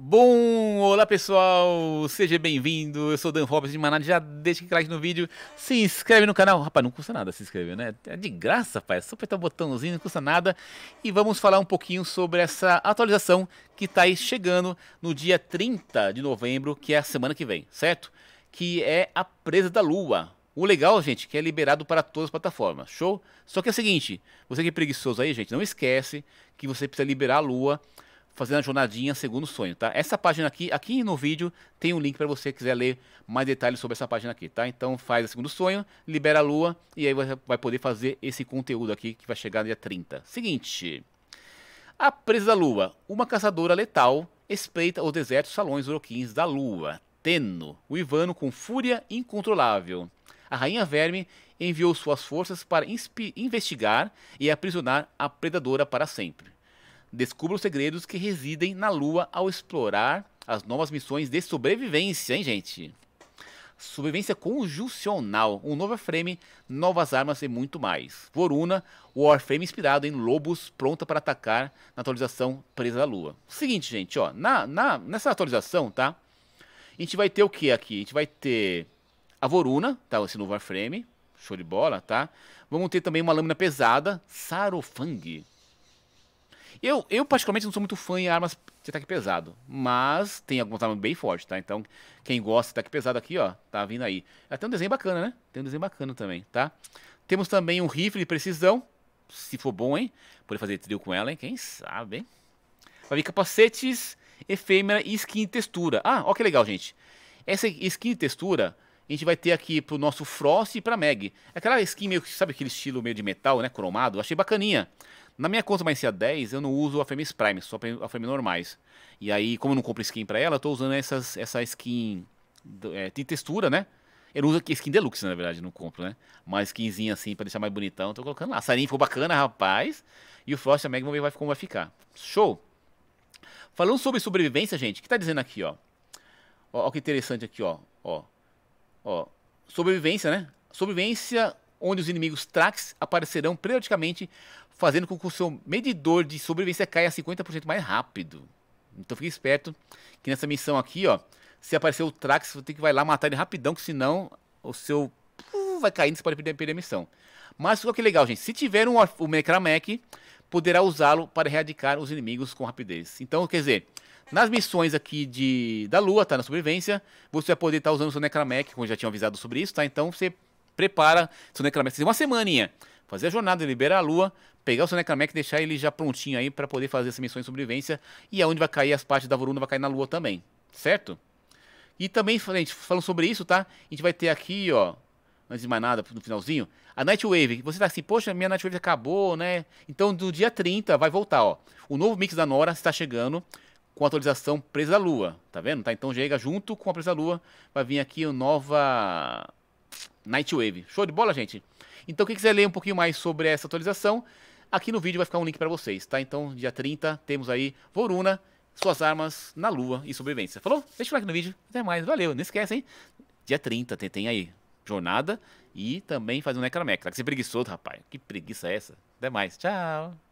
Bom, olá pessoal, seja bem-vindo. Eu sou Dan Robson de Maná. Já deixa o like no vídeo, se inscreve no canal. Rapaz, não custa nada se inscrever, né? É de graça, pai. só apertar o botãozinho, não custa nada. E vamos falar um pouquinho sobre essa atualização que está aí chegando no dia 30 de novembro, que é a semana que vem, certo? Que é a presa da lua. O legal, gente, que é liberado para todas as plataformas, show? Só que é o seguinte, você que é preguiçoso aí, gente, não esquece que você precisa liberar a lua fazendo a jornadinha segundo sonho, tá? Essa página aqui, aqui no vídeo, tem um link para você quiser ler mais detalhes sobre essa página aqui, tá? Então faz o segundo sonho, libera a lua e aí você vai poder fazer esse conteúdo aqui que vai chegar no dia 30. Seguinte, a presa da lua, uma caçadora letal espreita os desertos salões uroquins da lua. Teno, o Ivano com fúria incontrolável. A rainha verme enviou suas forças para investigar e aprisionar a predadora para sempre descubra os segredos que residem na Lua ao explorar as novas missões de sobrevivência, hein, gente? Sobrevivência conjuncional, um novo frame, novas armas e muito mais. Voruna, o Warframe inspirado em lobos, pronta para atacar na atualização Presa da Lua. Seguinte, gente, ó, na, na, nessa atualização, tá? A gente vai ter o que aqui? A gente vai ter a Voruna, tá? Esse novo Warframe, show de bola, tá? Vamos ter também uma lâmina pesada, Sarofang. Eu, eu particularmente, não sou muito fã em armas de ataque pesado. Mas tem algumas armas bem fortes, tá? Então, quem gosta de ataque pesado aqui, ó, tá vindo aí. Até ah, um desenho bacana, né? Tem um desenho bacana também, tá? Temos também um rifle de precisão. Se for bom, hein? Poder fazer trio com ela, hein? Quem sabe, hein? Vai vir capacetes, efêmera e skin textura. Ah, ó que legal, gente. Essa skin textura a gente vai ter aqui pro nosso Frost e pra Meg. Aquela skin meio que, sabe aquele estilo meio de metal, né? Cromado, achei bacaninha. Na minha conta mais 10 eu não uso a Femis Prime, só a Femis normais. E aí, como eu não compro skin pra ela, eu tô usando essas, essa skin. É, tem textura, né? Eu não uso skin deluxe, na verdade, não compro, né? Mas skinzinha assim, pra deixar mais bonitão, tô colocando lá. A sarinha ficou bacana, rapaz. E o Frost e a Meg vamos ver como vai ficar. Show! Falando sobre sobrevivência, gente, o que tá dizendo aqui, ó? Ó, ó que interessante aqui, ó. Ó, Ó, sobrevivência, né? Sobrevivência onde os inimigos Trax aparecerão periodicamente, fazendo com que o seu medidor de sobrevivência caia 50% mais rápido. Então fique esperto que nessa missão aqui, ó, se aparecer o Trax, você tem que vai lá matar ele rapidão, que senão o seu uh, vai caindo, você pode perder, perder a missão. Mas olha que legal, gente. Se tiver um, o Mecramec, poderá usá-lo para erradicar os inimigos com rapidez. Então, quer dizer, nas missões aqui de, da Lua, tá? Na sobrevivência, você vai poder estar tá usando o seu Necramec, como eu já tinha avisado sobre isso, tá? Então você prepara seu Necramec. Você tem uma semaninha. Fazer a jornada, liberar a Lua, pegar o seu Necramec e deixar ele já prontinho aí para poder fazer essa missão de sobrevivência. E é onde vai cair as partes da Vorunda, vai cair na Lua também, certo? E também, gente, falando sobre isso, tá? A gente vai ter aqui, ó, antes de mais nada, no finalzinho, a Nightwave. Você tá assim, poxa, minha Nightwave acabou, né? Então, do dia 30 vai voltar, ó. O novo mix da Nora está chegando com a atualização presa da lua, tá vendo? Tá, então chega junto com a presa da lua, vai vir aqui o nova Nightwave. Show de bola, gente? Então quem quiser ler um pouquinho mais sobre essa atualização, aqui no vídeo vai ficar um link para vocês, tá? Então dia 30 temos aí Voruna, suas armas na lua e sobrevivência. Falou? Deixa o like no vídeo, até mais, valeu, não esquece, hein? Dia 30 tem, tem aí jornada e também faz um necromeca. Tá que você é preguiçoso, rapaz. Que preguiça é essa? Até mais, tchau!